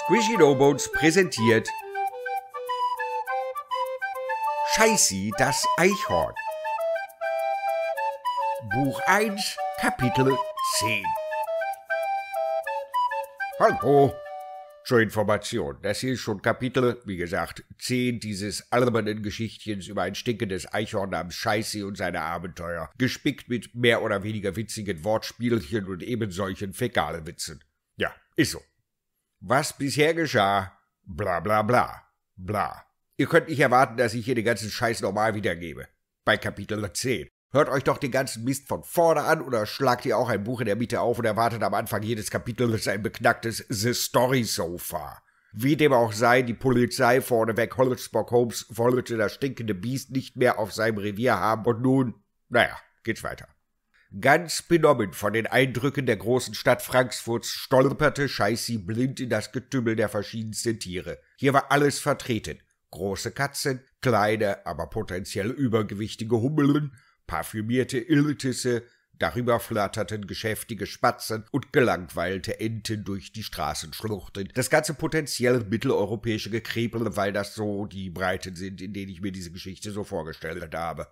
Squishy Robots präsentiert Scheißi, das Eichhorn. Buch 1, Kapitel 10. Hallo. Zur Information, das hier ist schon Kapitel, wie gesagt, 10 dieses albernen Geschichtchens über ein stinkendes Eichhorn namens Scheiße und seine Abenteuer, gespickt mit mehr oder weniger witzigen Wortspielchen und eben solchen Fäkalwitzen. Ja, ist so was bisher geschah, bla bla bla, bla. Ihr könnt nicht erwarten, dass ich hier den ganzen Scheiß normal wiedergebe. Bei Kapitel 10. Hört euch doch den ganzen Mist von vorne an oder schlagt ihr auch ein Buch in der Mitte auf und erwartet am Anfang jedes Kapitels ein beknacktes The Story Sofa. Wie dem auch sei, die Polizei vorneweg Holzbock Holmes wollte das stinkende Biest nicht mehr auf seinem Revier haben und nun, naja, geht's weiter. Ganz benommen von den Eindrücken der großen Stadt Frankfurts stolperte Scheißi blind in das Getümmel der verschiedensten Tiere. Hier war alles vertreten. Große Katzen, kleine, aber potenziell übergewichtige Hummeln, parfümierte Iltisse, Darüber flatterten geschäftige Spatzen und gelangweilte Enten durch die Straßenschluchten. Das ganze potenziell mitteleuropäische Gekrepel, weil das so die Breiten sind, in denen ich mir diese Geschichte so vorgestellt habe.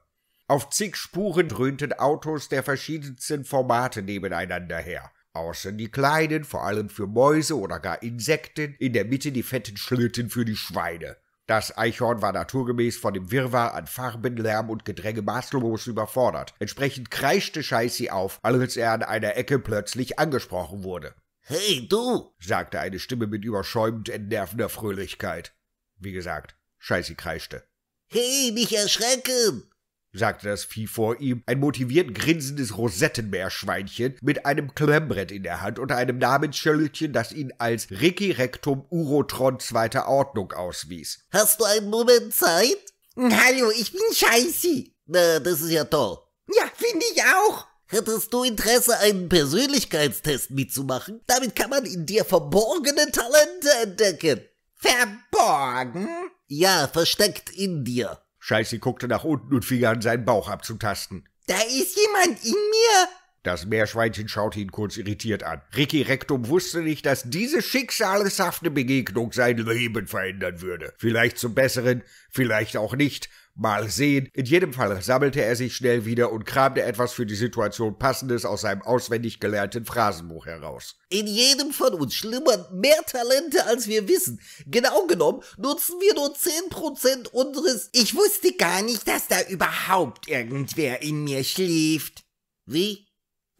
Auf zig Spuren dröhnten Autos der verschiedensten Formate nebeneinander her. Außen die kleinen, vor allem für Mäuse oder gar Insekten, in der Mitte die fetten Schlitten für die Schweine. Das Eichhorn war naturgemäß von dem Wirrwarr an Farben, Lärm und Gedränge maßlos überfordert. Entsprechend kreischte Scheißi auf, als er an einer Ecke plötzlich angesprochen wurde. Hey, du! sagte eine Stimme mit überschäumend entnervender Fröhlichkeit. Wie gesagt, Scheißi kreischte. Hey, nicht erschrecken! sagte das Vieh vor ihm, ein motiviert grinsendes Rosettenmeerschweinchen mit einem Klemmbrett in der Hand und einem Namensschildchen, das ihn als Ricky Rectum Urotron zweiter Ordnung auswies. Hast du einen Moment Zeit? Hm, hallo, ich bin Scheißi. Na, das ist ja toll. Ja, finde ich auch. Hättest du Interesse, einen Persönlichkeitstest mitzumachen? Damit kann man in dir verborgene Talente entdecken. Verborgen? Ja, versteckt in dir. Scheiße guckte nach unten und fing an, seinen Bauch abzutasten. Da ist jemand in mir! Das Meerschweinchen schaute ihn kurz irritiert an. Ricky Rectum wusste nicht, dass diese schicksalshafte Begegnung sein Leben verändern würde. Vielleicht zum Besseren, vielleicht auch nicht, Mal sehen. In jedem Fall sammelte er sich schnell wieder und kramte etwas für die Situation Passendes aus seinem auswendig gelernten Phrasenbuch heraus. In jedem von uns schlimmern mehr Talente, als wir wissen. Genau genommen nutzen wir nur 10% unseres... Ich wusste gar nicht, dass da überhaupt irgendwer in mir schläft. Wie?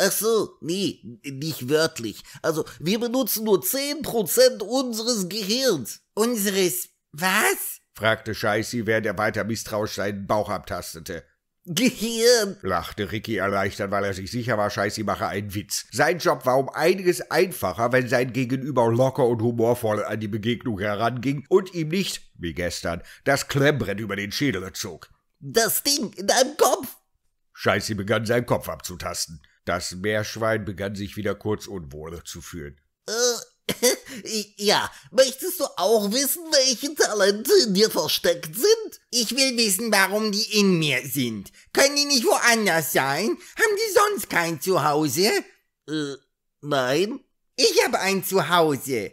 Ach so, nee, nicht wörtlich. Also, wir benutzen nur 10% unseres Gehirns. Unseres was? fragte Scheißi, während er weiter misstrauisch seinen Bauch abtastete. Gehirn, lachte Ricky erleichtert, weil er sich sicher war, Scheißi mache einen Witz. Sein Job war um einiges einfacher, wenn sein Gegenüber locker und humorvoll an die Begegnung heranging und ihm nicht, wie gestern, das Klemmbrett über den Schädel zog. Das Ding in deinem Kopf! Scheißi begann, seinen Kopf abzutasten. Das Meerschwein begann sich wieder kurz unwohl zu fühlen. Uh, ja, möchtest du auch wissen, welche Talente in dir versteckt sind? Ich will wissen, warum die in mir sind. Können die nicht woanders sein? Haben die sonst kein Zuhause? Äh, nein. Ich habe ein Zuhause.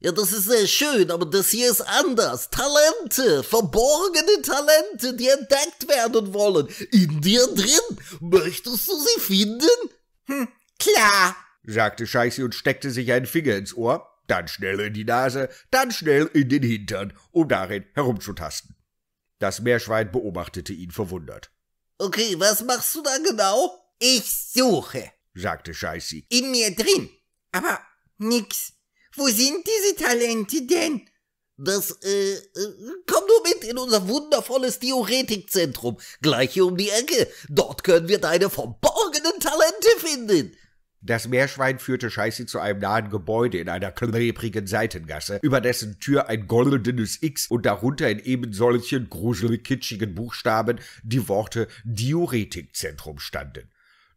Ja, das ist sehr schön, aber das hier ist anders. Talente, verborgene Talente, die entdeckt werden wollen. In dir drin. Möchtest du sie finden? Hm, klar sagte Scheiße und steckte sich einen Finger ins Ohr, dann schnell in die Nase, dann schnell in den Hintern, um darin herumzutasten. Das Meerschwein beobachtete ihn verwundert. Okay, was machst du da genau? Ich suche, sagte Scheißi. In mir drin. Aber nix. Wo sind diese Talente denn? Das, äh, äh komm nur mit in unser wundervolles Diuretikzentrum, gleich hier um die Ecke. Dort können wir deine verborgenen Talente finden. Das Meerschwein führte Scheiße zu einem nahen Gebäude in einer klebrigen Seitengasse, über dessen Tür ein goldenes X und darunter in eben solchen gruselig-kitschigen Buchstaben die Worte Diuretikzentrum standen.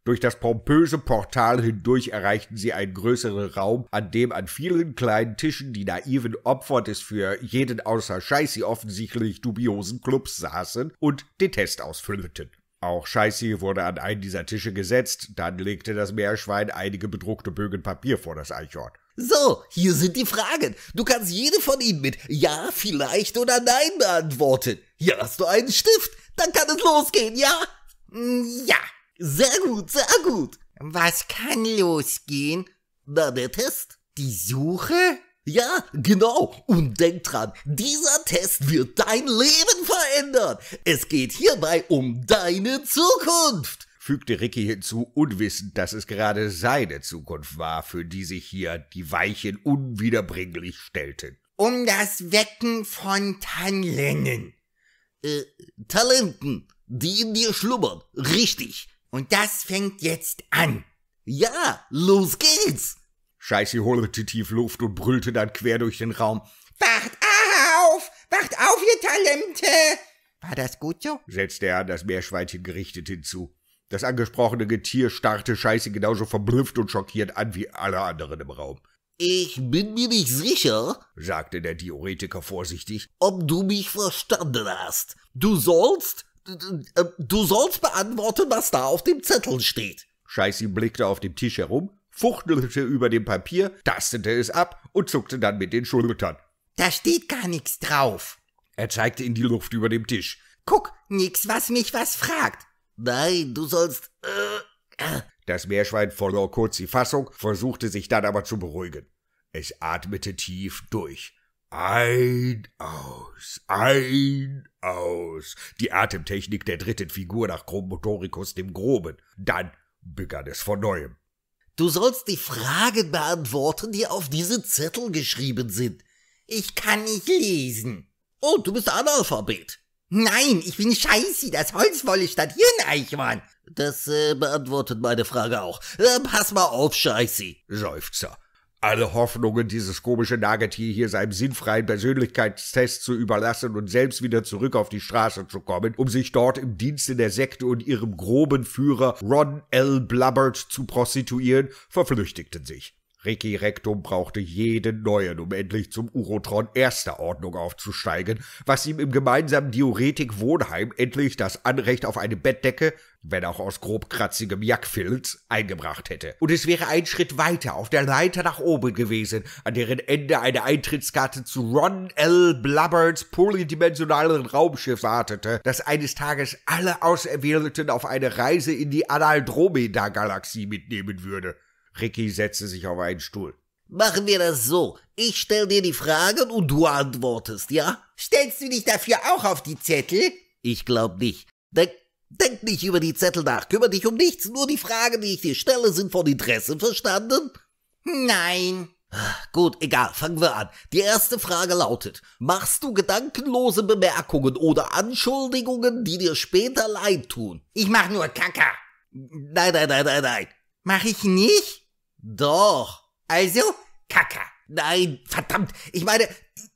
Durch das pompöse Portal hindurch erreichten sie einen größeren Raum, an dem an vielen kleinen Tischen die naiven Opfer des für jeden außer Scheiße offensichtlich dubiosen Clubs saßen und den Test ausfüllten. Auch Scheiße wurde an einen dieser Tische gesetzt, dann legte das Meerschwein einige bedruckte Bögen Papier vor das Eichhorn. So, hier sind die Fragen. Du kannst jede von ihnen mit Ja, vielleicht oder Nein beantworten. Hier hast du einen Stift, dann kann es losgehen, ja? Mm, ja, sehr gut, sehr gut. Was kann losgehen? Na, der Test. Die Suche? Ja, genau. Und denk dran, dieser Test wird dein Leben verändern. Es geht hierbei um deine Zukunft, fügte Ricky hinzu, unwissend, dass es gerade seine Zukunft war, für die sich hier die Weichen unwiederbringlich stellten. Um das Wecken von Talenten. Äh, Talenten, die in dir schlummern, richtig. Und das fängt jetzt an. Ja, los geht's. Scheiße holte tief Luft und brüllte dann quer durch den Raum. Wacht auf! Wacht auf, ihr Talente! War das gut so? setzte er an das Meerschweinchen gerichtet hinzu. Das angesprochene Getier starrte Scheiße genauso verblüfft und schockiert an wie alle anderen im Raum. Ich bin mir nicht sicher, sagte der Diuretiker vorsichtig, ob du mich verstanden hast. Du sollst, äh, du sollst beantworten, was da auf dem Zettel steht. Scheiße blickte auf dem Tisch herum, fuchtelte über dem Papier, tastete es ab und zuckte dann mit den Schultern. Da steht gar nichts drauf. Er zeigte in die Luft über dem Tisch. Guck, nix, was mich was fragt. Nein, du sollst. Äh, äh. Das Meerschwein verlor kurz die Fassung, versuchte sich dann aber zu beruhigen. Es atmete tief durch. Ein, aus, ein, aus. Die Atemtechnik der dritten Figur nach Chromotoricus dem Groben. Dann begann es von neuem. Du sollst die Fragen beantworten, die auf diese Zettel geschrieben sind. Ich kann nicht lesen. Oh, du bist Analphabet. Nein, ich bin Scheißi, das Holzwolle statt Hirneichmann. Das äh, beantwortet meine Frage auch. Äh, pass mal auf, Scheißi. Seufzer alle Hoffnungen, dieses komische Nagetier hier seinem sinnfreien Persönlichkeitstest zu überlassen und selbst wieder zurück auf die Straße zu kommen, um sich dort im Dienste der Sekte und ihrem groben Führer Ron L. Blubbert zu prostituieren, verflüchtigten sich. Ricky Rectum brauchte jeden neuen, um endlich zum Urotron erster Ordnung aufzusteigen, was ihm im gemeinsamen Diuretik Wohnheim endlich das Anrecht auf eine Bettdecke, wenn auch aus grob kratzigem Jackfilz, eingebracht hätte. Und es wäre ein Schritt weiter auf der Leiter nach oben gewesen, an deren Ende eine Eintrittskarte zu Ron L. Blubberts polydimensionalen Raumschiff wartete, das eines Tages alle Auserwählten auf eine Reise in die Analdromeda-Galaxie mitnehmen würde. Ricky setzte sich auf einen Stuhl. Machen wir das so. Ich stell dir die Fragen und du antwortest, ja? Stellst du dich dafür auch auf die Zettel? Ich glaub nicht. Denk, denk nicht über die Zettel nach. Kümmer dich um nichts. Nur die Fragen, die ich dir stelle, sind von Interesse. Verstanden? Nein. Ah, gut, egal, fangen wir an. Die erste Frage lautet, machst du gedankenlose Bemerkungen oder Anschuldigungen, die dir später leid tun? Ich mach nur Kacker. Nein, nein, nein, nein, nein. Mach ich nicht? Doch. Also, Kacke. Nein, verdammt. Ich meine,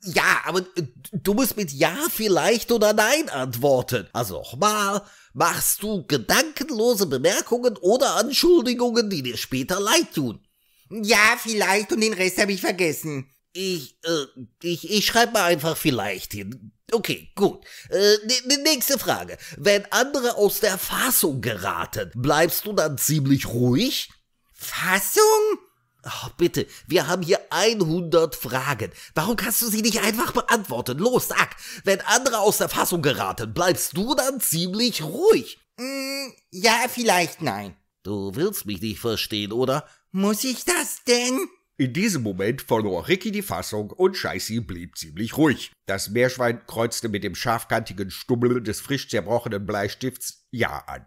ja, aber äh, du musst mit Ja vielleicht oder Nein antworten. Also nochmal, machst du gedankenlose Bemerkungen oder Anschuldigungen, die dir später leid tun? Ja, vielleicht und den Rest habe ich vergessen. Ich, äh, ich, ich schreibe mal einfach vielleicht hin. Okay, gut. Äh, nächste Frage. Wenn andere aus der Fassung geraten, bleibst du dann ziemlich ruhig? Fassung? Oh, bitte, wir haben hier 100 Fragen. Warum kannst du sie nicht einfach beantworten? Los, sag, wenn andere aus der Fassung geraten, bleibst du dann ziemlich ruhig. Mm, ja, vielleicht nein. Du willst mich nicht verstehen, oder? Muss ich das denn? In diesem Moment verlor Ricky die Fassung und Scheißi blieb ziemlich ruhig. Das Meerschwein kreuzte mit dem scharfkantigen Stummel des frisch zerbrochenen Bleistifts Ja an.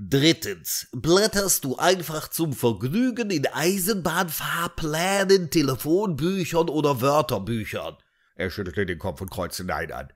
Drittens, blätterst du einfach zum Vergnügen in Eisenbahnfahrplänen, Telefonbüchern oder Wörterbüchern? Er schüttelte den Kopf und kreuzte Nein an.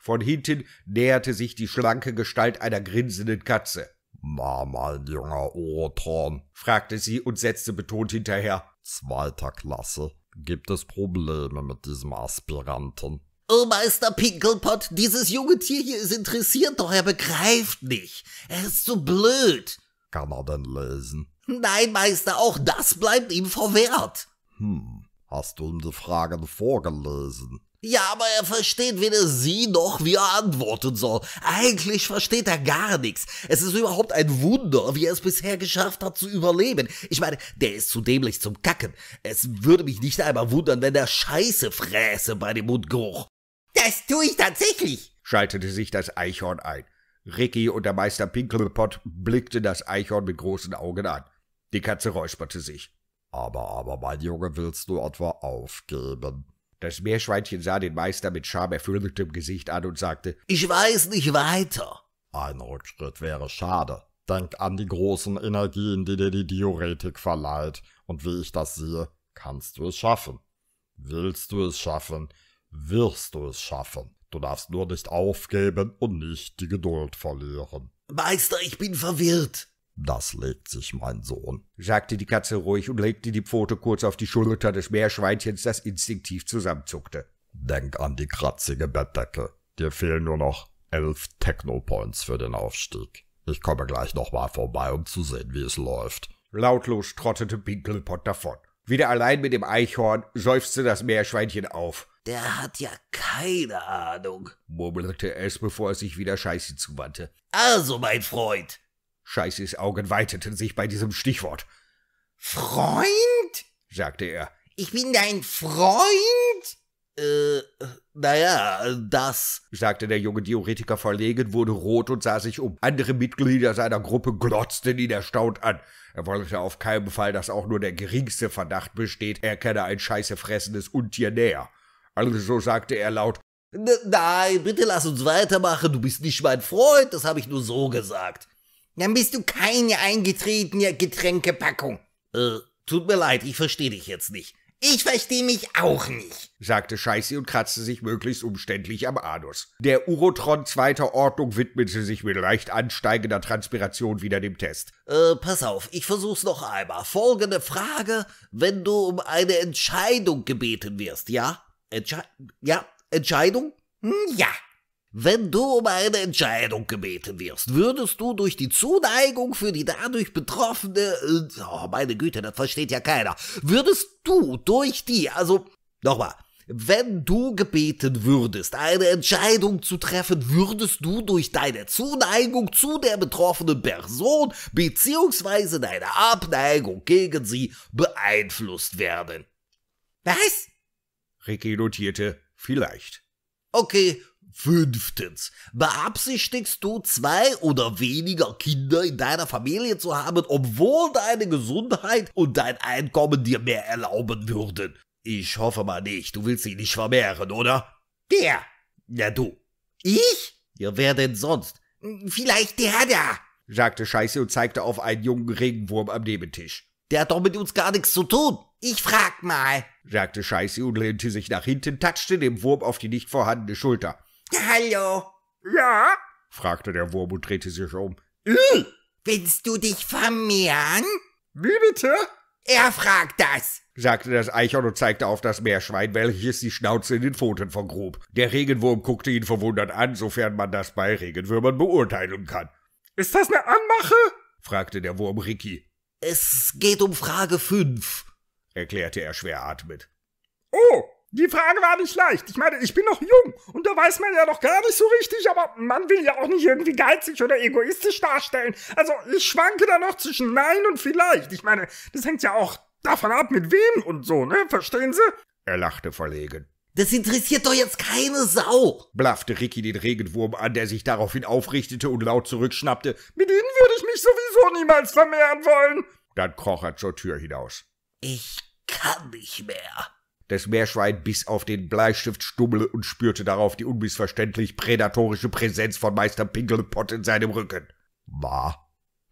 Von hinten näherte sich die schlanke Gestalt einer grinsenden Katze. Mama, mein junger Ohrtorn, fragte sie und setzte betont hinterher. Zweiter Klasse. Gibt es Probleme mit diesem Aspiranten? Oh, Meister Pinkelpott, dieses junge Tier hier ist interessiert, doch er begreift nicht. Er ist so blöd. Kann er denn lesen? Nein, Meister, auch das bleibt ihm verwehrt. Hm, hast du ihm die Fragen vorgelesen? Ja, aber er versteht weder sie noch, wie er antworten soll. Eigentlich versteht er gar nichts. Es ist überhaupt ein Wunder, wie er es bisher geschafft hat zu überleben. Ich meine, der ist zu dämlich zum Kacken. Es würde mich nicht einmal wundern, wenn er Scheiße fräße bei dem Mundgeruch. Das tue ich tatsächlich, schaltete sich das Eichhorn ein. Ricky und der Meister Pinkelpott blickten das Eichhorn mit großen Augen an. Die Katze räusperte sich. Aber, aber, mein Junge, willst du etwa aufgeben? Das Meerschweinchen sah den Meister mit schamerfülltem Gesicht an und sagte, Ich weiß nicht weiter. Ein Rückschritt wäre schade. Denk an die großen Energien, die dir die Diuretik verleiht, und wie ich das sehe, kannst du es schaffen. Willst du es schaffen, wirst du es schaffen. Du darfst nur nicht aufgeben und nicht die Geduld verlieren. Meister, ich bin verwirrt. Das legt sich mein Sohn, sagte die Katze ruhig und legte die Pfote kurz auf die Schulter des Meerschweinchens, das instinktiv zusammenzuckte. Denk an die kratzige Bettdecke. Dir fehlen nur noch elf Technopoints für den Aufstieg. Ich komme gleich nochmal vorbei, um zu sehen, wie es läuft. Lautlos trottete Pinkelpott davon. Wieder allein mit dem Eichhorn seufzte das Meerschweinchen auf. Der hat ja keine Ahnung, murmelte es, bevor er sich wieder Scheiße zuwandte. Also, mein Freund! Scheißes Augen weiteten sich bei diesem Stichwort. Freund? sagte er. Ich bin dein Freund? Äh, naja, das, sagte der junge Theoretiker verlegen, wurde rot und sah sich um. Andere Mitglieder seiner Gruppe glotzten ihn erstaunt an. Er wollte auf keinen Fall, dass auch nur der geringste Verdacht besteht, er kenne ein scheißefressendes Untier näher. Also sagte er laut, Nein, bitte lass uns weitermachen, du bist nicht mein Freund, das habe ich nur so gesagt. Dann bist du keine eingetretene Getränkepackung. Äh, tut mir leid, ich verstehe dich jetzt nicht. Ich verstehe mich auch nicht, sagte Scheißi und kratzte sich möglichst umständlich am Anus. Der Urotron zweiter Ordnung widmete sich mit leicht ansteigender Transpiration wieder dem Test. Äh, pass auf, ich versuch's noch einmal. Folgende Frage, wenn du um eine Entscheidung gebeten wirst, ja? Entsche ja, Entscheidung? Hm, ja. Wenn du um eine Entscheidung gebeten wirst, würdest du durch die Zuneigung für die dadurch Betroffene, äh, oh meine Güte, das versteht ja keiner, würdest du durch die, also nochmal, wenn du gebeten würdest, eine Entscheidung zu treffen, würdest du durch deine Zuneigung zu der betroffenen Person bzw. deine Abneigung gegen sie beeinflusst werden. Was? Ricky notierte vielleicht. Okay, fünftens. Beabsichtigst du zwei oder weniger Kinder in deiner Familie zu haben, obwohl deine Gesundheit und dein Einkommen dir mehr erlauben würden? Ich hoffe mal nicht, du willst sie nicht vermehren, oder? Der. Ja, du. Ich? Ja, wer denn sonst? Vielleicht der da, sagte Scheiße und zeigte auf einen jungen Regenwurm am Nebentisch. Der hat doch mit uns gar nichts zu tun. Ich frag mal, sagte Scheiße und lehnte sich nach hinten, tatschte dem Wurm auf die nicht vorhandene Schulter. Hallo? Ja? fragte der Wurm und drehte sich um. Hm. willst du dich vermehren? Wie bitte? Er fragt das, sagte das Eichhorn und zeigte auf das Meerschwein, welches die Schnauze in den Pfoten vergrub. Der Regenwurm guckte ihn verwundert an, sofern man das bei Regenwürmern beurteilen kann. Ist das eine Anmache? fragte der Wurm Ricky. Es geht um Frage fünf, erklärte er schwer Oh, die Frage war nicht leicht. Ich meine, ich bin noch jung und da weiß man ja noch gar nicht so richtig, aber man will ja auch nicht irgendwie geizig oder egoistisch darstellen. Also ich schwanke da noch zwischen Nein und vielleicht. Ich meine, das hängt ja auch davon ab, mit wem und so, ne? Verstehen Sie? Er lachte verlegen. Das interessiert doch jetzt keine Sau, blaffte Ricky den Regenwurm an, der sich daraufhin aufrichtete und laut zurückschnappte. Mit Ihnen würde ich mich sowieso niemals vermehren wollen. Dann kroch er zur Tür hinaus. Ich kann nicht mehr. Das Meerschwein biss auf den Bleistiftstummel und spürte darauf die unmissverständlich prädatorische Präsenz von Meister Pinkelpott in seinem Rücken. Ma,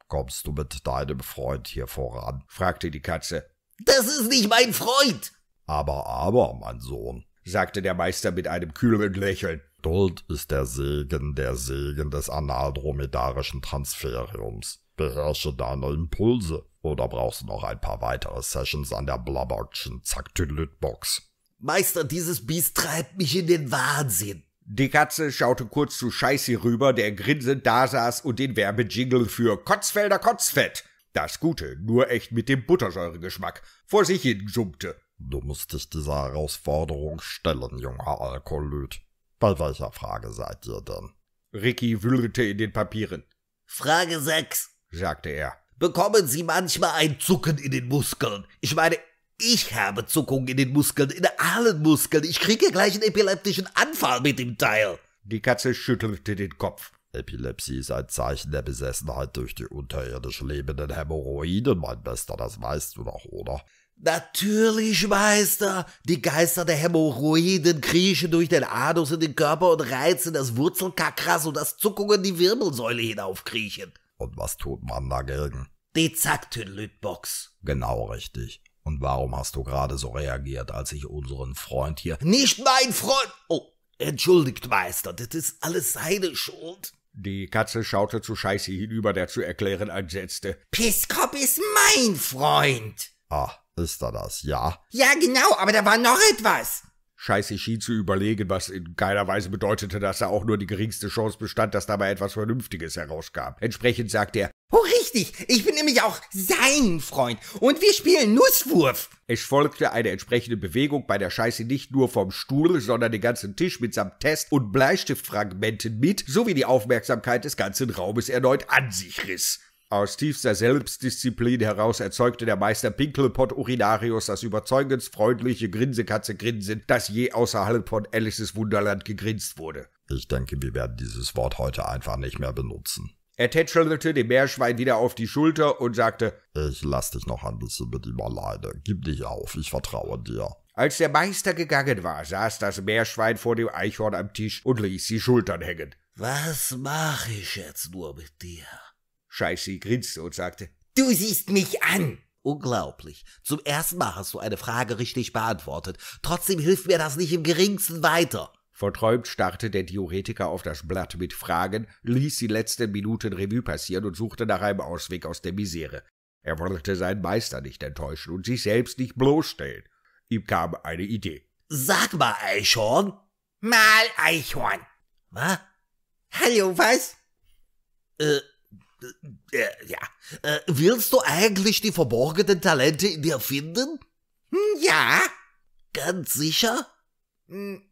kommst du mit deinem Freund hier voran? fragte die Katze. Das ist nicht mein Freund! Aber, aber, mein Sohn, sagte der Meister mit einem kühlen Lächeln. Duld ist der Segen, der Segen des analdromedarischen Transferiums beherrsche deine Impulse. Oder brauchst du noch ein paar weitere Sessions an der Blabbertschen Zack-Tüdelüt-Box? Meister, dieses Biest treibt mich in den Wahnsinn. Die Katze schaute kurz zu Scheißi rüber, der grinsend dasaß und den Werbejingle für Kotzfelder Kotzfett. Das Gute, nur echt mit dem Buttersäuregeschmack, vor sich hin summte. Du musst dich dieser Herausforderung stellen, junger Alkoholüt. Bei welcher Frage seid ihr denn? Ricky wühlte in den Papieren. Frage 6 sagte er. Bekommen Sie manchmal ein Zucken in den Muskeln? Ich meine, ich habe Zuckungen in den Muskeln, in allen Muskeln. Ich kriege gleich einen epileptischen Anfall mit dem Teil. Die Katze schüttelte den Kopf. Epilepsie ist ein Zeichen der Besessenheit durch die unterirdisch lebenden Hämorrhoiden, mein Bester, das weißt du noch, oder? Natürlich, Meister! Die Geister der Hämorrhoiden kriechen durch den Anus in den Körper und reizen das Wurzelkakras, sodass Zuckungen die Wirbelsäule hinaufkriechen. Und was tut man dagegen? Die Zacktüdelütbox. Genau richtig. Und warum hast du gerade so reagiert, als ich unseren Freund hier... Nicht mein Freund! Oh, entschuldigt, Meister, das ist alles seine Schuld. Die Katze schaute zu Scheiße hinüber, der zu erklären ansetzte. Piskop ist mein Freund. Ah, ist er das, ja? Ja, genau, aber da war noch etwas. Scheiße schien zu überlegen, was in keiner Weise bedeutete, dass da auch nur die geringste Chance bestand, dass dabei etwas Vernünftiges herauskam. Entsprechend sagte er, Oh, richtig, ich bin nämlich auch sein Freund und wir spielen Nusswurf. Es folgte eine entsprechende Bewegung bei der Scheiße nicht nur vom Stuhl, sondern den ganzen Tisch mitsamt Test- und Bleistiftfragmenten mit, sowie die Aufmerksamkeit des ganzen Raumes erneut an sich riss. Aus tiefster Selbstdisziplin heraus erzeugte der Meister Pinkelpot Urinarius das überzeugend freundliche Grinsekatze-Grinsen, das je außerhalb von Alices Wunderland gegrinst wurde. Ich denke, wir werden dieses Wort heute einfach nicht mehr benutzen. Er tätschelte dem Meerschwein wieder auf die Schulter und sagte, Ich lass dich noch ein bisschen mit ihm alleine. Gib dich auf, ich vertraue dir. Als der Meister gegangen war, saß das Meerschwein vor dem Eichhorn am Tisch und ließ die Schultern hängen. Was mache ich jetzt nur mit dir? Scheißi grinste und sagte, Du siehst mich an! Unglaublich. Zum ersten Mal hast du eine Frage richtig beantwortet. Trotzdem hilft mir das nicht im geringsten weiter. Verträumt starrte der Diuretiker auf das Blatt mit Fragen, ließ die letzten Minuten Revue passieren und suchte nach einem Ausweg aus der Misere. Er wollte seinen Meister nicht enttäuschen und sich selbst nicht bloßstellen. Ihm kam eine Idee. Sag mal, Eichhorn. Mal Eichhorn. Was? Hallo, was? Äh, äh, ja. Äh, willst du eigentlich die verborgenen Talente in dir finden? Hm, ja. Ganz sicher? Hm,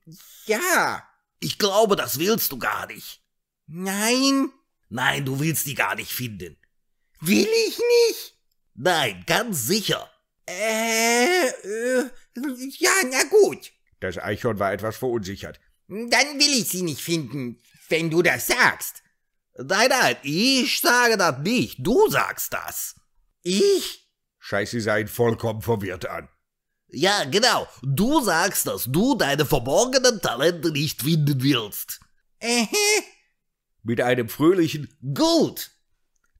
ja. Ich glaube, das willst du gar nicht. Nein. Nein, du willst die gar nicht finden. Will ich nicht? Nein, ganz sicher. Äh, äh ja, na gut. Das Eichhorn war etwas verunsichert. Dann will ich sie nicht finden, wenn du das sagst. Nein, nein, ich sage das nicht, du sagst das. Ich? Scheiße, sie sah ihn vollkommen verwirrt an. Ja, genau, du sagst, dass du deine verborgenen Talente nicht finden willst. Ähä? Mit einem fröhlichen Gut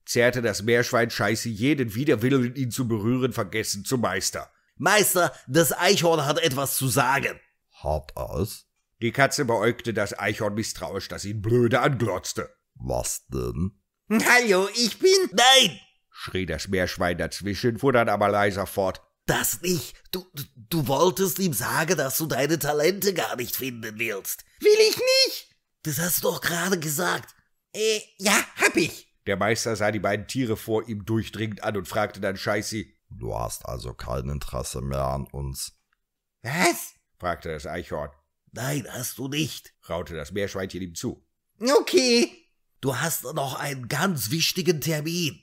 zerrte das Meerschwein Scheiße jeden Widerwillen, ihn zu berühren, vergessen zum Meister. Meister, das Eichhorn hat etwas zu sagen. Hat aus? Die Katze beäugte das Eichhorn misstrauisch, das ihn blöde anglotzte. Was denn? Hallo, ich bin. Nein! schrie das Meerschwein dazwischen, fuhr dann aber leiser fort. Das nicht. Du, du wolltest ihm sagen, dass du deine Talente gar nicht finden willst. Will ich nicht? Das hast du doch gerade gesagt. Äh, ja, hab ich. Der Meister sah die beiden Tiere vor ihm durchdringend an und fragte dann Scheißi. Du hast also kein Interesse mehr an uns. Was? fragte das Eichhorn. Nein, hast du nicht, raute das Meerschweinchen ihm zu. Okay, Du hast noch einen ganz wichtigen Termin.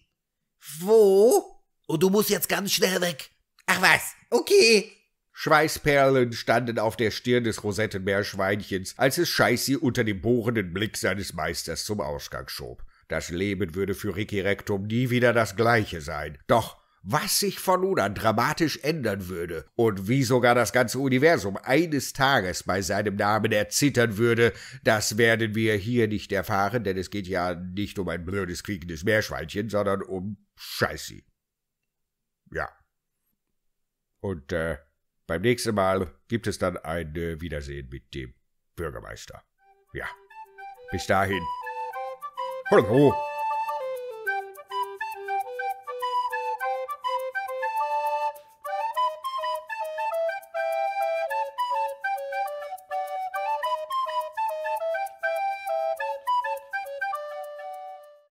Wo? Und du musst jetzt ganz schnell weg. Ach was, okay. Schweißperlen standen auf der Stirn des Rosettenmeerschweinchens, als es Scheißi unter dem bohrenden Blick seines Meisters zum Ausgang schob. Das Leben würde für Ricky Rectum nie wieder das gleiche sein. Doch was sich von nun an dramatisch ändern würde und wie sogar das ganze Universum eines Tages bei seinem Namen erzittern würde, das werden wir hier nicht erfahren, denn es geht ja nicht um ein blödes kriegendes Meerschweinchen, sondern um Scheißi. Ja. Und äh, beim nächsten Mal gibt es dann ein äh, Wiedersehen mit dem Bürgermeister. Ja. Bis dahin. Hallo.